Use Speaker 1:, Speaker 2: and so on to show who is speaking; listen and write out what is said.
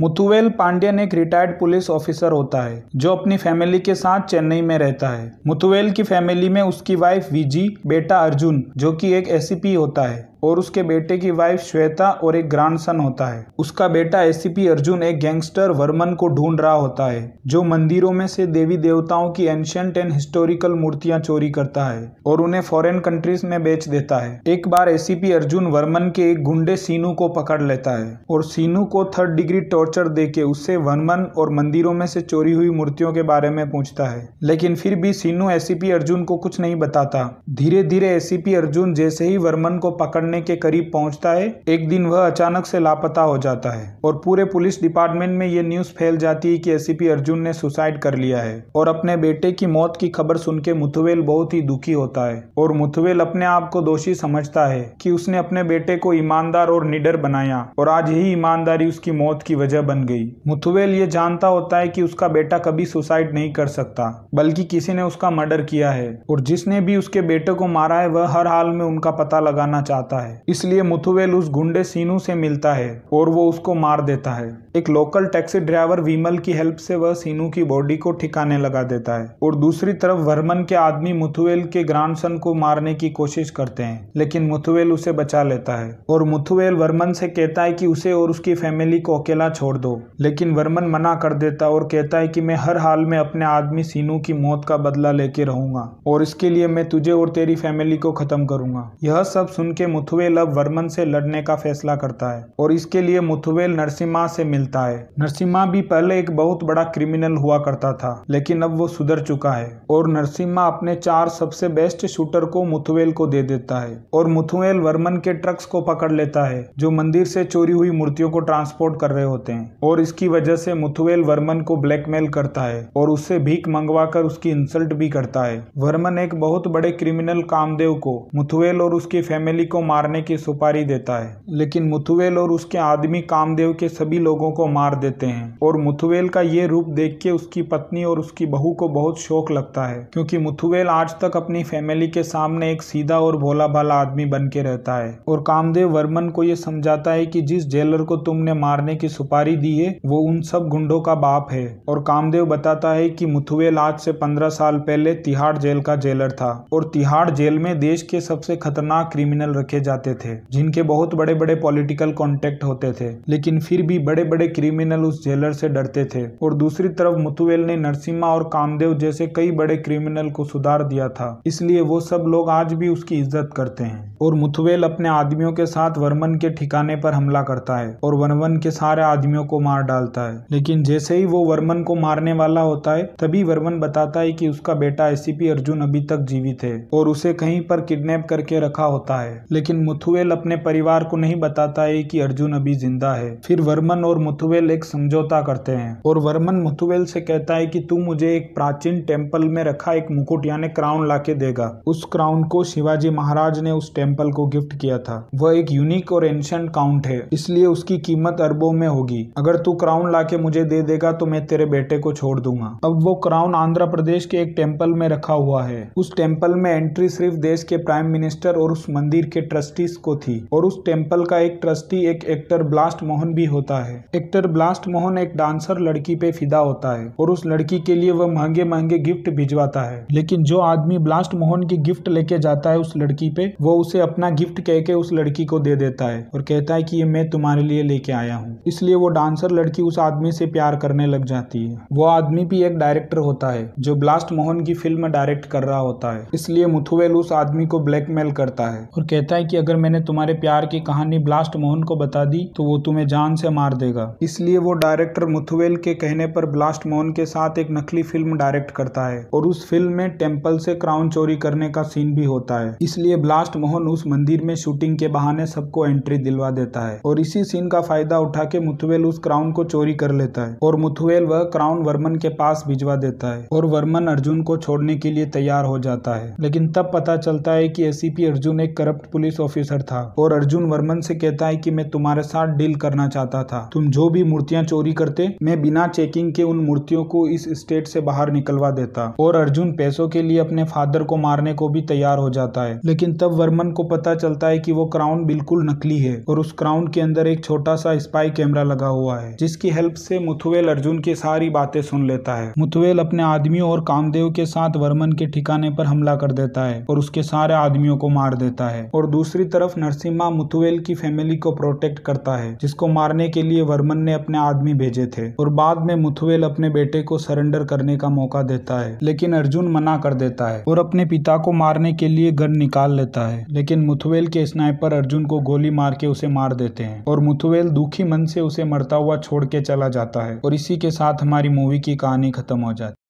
Speaker 1: मुथुवेल पांडियन एक retired police officer होता है जो अपनी फैमिली के साथ चेन्नई में रहता है मुथुवेल की फैमिली में उसकी वाइफ विजी बेटा अर्जुन जो कि एक एसीपी होता है और उसके बेटे की वाइफ श्वेता और एक सन होता है उसका बेटा एसीपी अर्जुन एक गैंगस्टर वर्मन को ढूंढ रहा होता है जो मंदिरों में से देवी देवताओं की एंशियंट एंड हिस्टोरिकल मूर्तियां चोरी करता है और उन्हें फॉरेन कंट्रीज में बेच देता है एक बार एसीपी अर्जुन वर्मन के एक गुंडे सीनू को पकड़ लेता है और सीनू को थर्ड डिग्री टॉर्चर के उससे वर्मन और मंदिरों में से चोरी हुई मूर्तियों के बारे में पूछता है लेकिन फिर भी सीनू एसीपी अर्जुन को कुछ नहीं बताता धीरे धीरे एसीपी अर्जुन जैसे ही वर्मन को पकड़ने करने के करीब पहुंचता है एक दिन वह अचानक से लापता हो जाता है और पूरे पुलिस डिपार्टमेंट में ये न्यूज फैल जाती है कि एसीपी अर्जुन ने सुसाइड कर लिया है और अपने बेटे की मौत की खबर सुन के मुथुवेल बहुत ही दुखी होता है और मुथुवेल अपने आप को दोषी समझता है कि उसने अपने बेटे को ईमानदार और निडर बनाया और आज ही ईमानदारी उसकी मौत की वजह बन गई मुथुवेल ये जानता होता है कि उसका बेटा कभी सुसाइड नहीं कर सकता बल्कि किसी ने उसका मर्डर किया है और जिसने भी उसके बेटे को मारा है वह हर हाल में उनका पता लगाना चाहता है है इसलिए मुथुवेल उस गुंडे सीनू से मिलता है और वो उसको मार देता है एक लोकल टैक्सी ड्राइवर विमल की हेल्प से वह सीनू की बॉडी को ठिकाने लगा देता है और दूसरी तरफ वर्मन के आदमी मुथुवेल के ग्रांडसन को मारने की कोशिश करते हैं लेकिन मुथुवेल उसे बचा लेता है और मुथुवेल वर्मन से कहता है कि उसे और उसकी फैमिली को अकेला छोड़ दो लेकिन वर्मन मना कर देता और कहता है कि मैं हर हाल में अपने आदमी सीनू की मौत का बदला लेके रहूंगा और इसके लिए मैं तुझे और तेरी फैमिली को खत्म करूंगा यह सब सुन के मुथुवेल अब वर्मन से लड़ने का फैसला करता है और इसके लिए मुथुवेल नरसिम्हा से मिलता है नरसिम्हा भी पहले एक बहुत बड़ा क्रिमिनल हुआ करता था लेकिन अब वो सुधर चुका है और नरसिम्हा अपने चार सबसे बेस्ट शूटर को मुथुवेल को दे देता है और मुथुवेल वर्मन के ट्रक्स को पकड़ लेता है जो मंदिर से चोरी हुई मूर्तियों को ट्रांसपोर्ट कर रहे होते हैं और इसकी वजह से मुथुवेल वर्मन को ब्लैकमेल करता है और उससे भीख मंगवा कर उसकी इंसल्ट भी करता है वर्मन एक बहुत बड़े क्रिमिनल कामदेव को मुथुवेल और उसकी फैमिली को मारने की सुपारी देता है लेकिन मुथुवेल और उसके आदमी कामदेव के सभी लोगों को मार देते हैं और मुथुवेल का ये रूप देख के उसकी पत्नी और उसकी बहू को बहुत शौक लगता है क्योंकि मुथुवेल आज तक अपनी फैमिली के सामने एक सीधा और भोला भाला आदमी बन के रहता है और कामदेव वर्मन को ये समझाता है कि जिस जेलर को तुमने मारने की सुपारी दी है वो उन सब गुंडों का बाप है और कामदेव बताता है कि मुथुवेल आज से पंद्रह साल पहले तिहाड़ जेल का जेलर था और तिहाड़ जेल में देश के सबसे खतरनाक क्रिमिनल रखे जाते थे जिनके बहुत बड़े बड़े पॉलिटिकल कॉन्टेक्ट होते थे लेकिन फिर भी बड़े बड़े क्रिमिनल उस जेलर से डरते थे और दूसरी तरफ मुथुवेल ने नरसिम्हा और कामदेव जैसे कई बड़े क्रिमिनल को सुधार दिया था इसलिए वो सब लोग आज भी उसकी इज्जत करते हैं और मुथुवेल अपने आदमियों के साथ वर्मन के ठिकाने पर हमला करता है और वर्मन के सारे आदमियों को मार डालता है लेकिन जैसे ही वो वर्मन को मारने वाला होता है तभी वर्मन बताता है कि उसका बेटा एसीपी अर्जुन अभी तक जीवित है और उसे कहीं पर किडनैप करके रखा होता है लेकिन लेकिन मुथुवेल अपने परिवार को नहीं बताता है कि अर्जुन अभी जिंदा है फिर वर्मन और मुथुवेल एक समझौता करते हैं और वर्मन मुथुवेल से कहता है कि तू मुझे एक प्राचीन टेम्पल में रखा एक मुकुट यानी क्राउन ला देगा उस क्राउन को शिवाजी महाराज ने उस टेम्पल को गिफ्ट किया था वह एक यूनिक और एंशंट काउंट है इसलिए उसकी कीमत अरबों में होगी अगर तू क्राउन लाके मुझे दे देगा तो मैं तेरे बेटे को छोड़ दूंगा अब वो क्राउन आंध्र प्रदेश के एक टेम्पल में रखा हुआ है उस टेम्पल में एंट्री सिर्फ देश के प्राइम मिनिस्टर और उस मंदिर के ट्रस्ट ट्रस्टीज को थी और उस टेम्पल का एक ट्रस्टी एक एक्टर ब्लास्ट मोहन भी होता है एक्टर ब्लास्ट मोहन एक डांसर लड़की पे फिदा होता है और उस लड़की के लिए वह महंगे महंगे गिफ्ट भिजवाता है लेकिन जो आदमी ब्लास्ट मोहन की गिफ्ट लेके जाता है उस लड़की पे वो उसे अपना गिफ्ट कह के उस लड़की को दे देता है और कहता है कि ये मैं तुम्हारे लिए लेके आया हूँ इसलिए वो डांसर लड़की उस आदमी से प्यार करने लग जाती है वो आदमी भी एक डायरेक्टर होता है जो ब्लास्ट मोहन की फिल्म डायरेक्ट कर रहा होता है इसलिए मुथुवेल उस आदमी को ब्लैकमेल करता है और कहता है कि कि अगर मैंने तुम्हारे प्यार की कहानी ब्लास्ट मोहन को बता दी तो वो तुम्हें जान से मार देगा इसलिए वो डायरेक्टर मुथुवेल के कहने पर ब्लास्ट मोहन के साथ एक नकली फिल्म डायरेक्ट करता है और उस फिल्म में टेम्पल से क्राउन चोरी करने का सीन भी होता है इसलिए ब्लास्ट मोहन उस मंदिर में शूटिंग के बहाने सबको एंट्री दिलवा देता है और इसी सीन का फायदा उठा के मुथुवेल उस क्राउन को चोरी कर लेता है और मुथुवेल वह क्राउन वर्मन के पास भिजवा देता है और वर्मन अर्जुन को छोड़ने के लिए तैयार हो जाता है लेकिन तब पता चलता है कि एसीपी अर्जुन एक करप्ट पुलिस ऑफिसर था और अर्जुन वर्मन से कहता है कि मैं तुम्हारे साथ डील करना चाहता था तुम जो भी मूर्तियां चोरी करते मैं बिना चेकिंग के उन मूर्तियों को इस स्टेट से बाहर निकलवा देता और अर्जुन पैसों के लिए अपने फादर को मारने को भी तैयार हो जाता है लेकिन तब वर्मन को पता चलता है की वो क्राउन बिल्कुल नकली है और उस क्राउन के अंदर एक छोटा सा स्पाई कैमरा लगा हुआ है जिसकी हेल्प से मुथुवेल अर्जुन की सारी बातें सुन लेता है मुथुवेल अपने आदमियों और कामदेव के साथ वर्मन के ठिकाने पर हमला कर देता है और उसके सारे आदमियों को मार देता है और दूसरे दूसरी तरफ नरसिम्हा मुथुवेल की फैमिली को प्रोटेक्ट करता है जिसको मारने के लिए वर्मन ने अपने आदमी भेजे थे और बाद में मुथुवेल अपने बेटे को सरेंडर करने का मौका देता है लेकिन अर्जुन मना कर देता है और अपने पिता को मारने के लिए गन निकाल लेता है लेकिन मुथुवेल के स्नाइपर अर्जुन को गोली मार के उसे मार देते हैं और मुथुवेल दुखी मन से उसे मरता हुआ छोड़ के चला जाता है और इसी के साथ हमारी मूवी की कहानी खत्म हो जाती है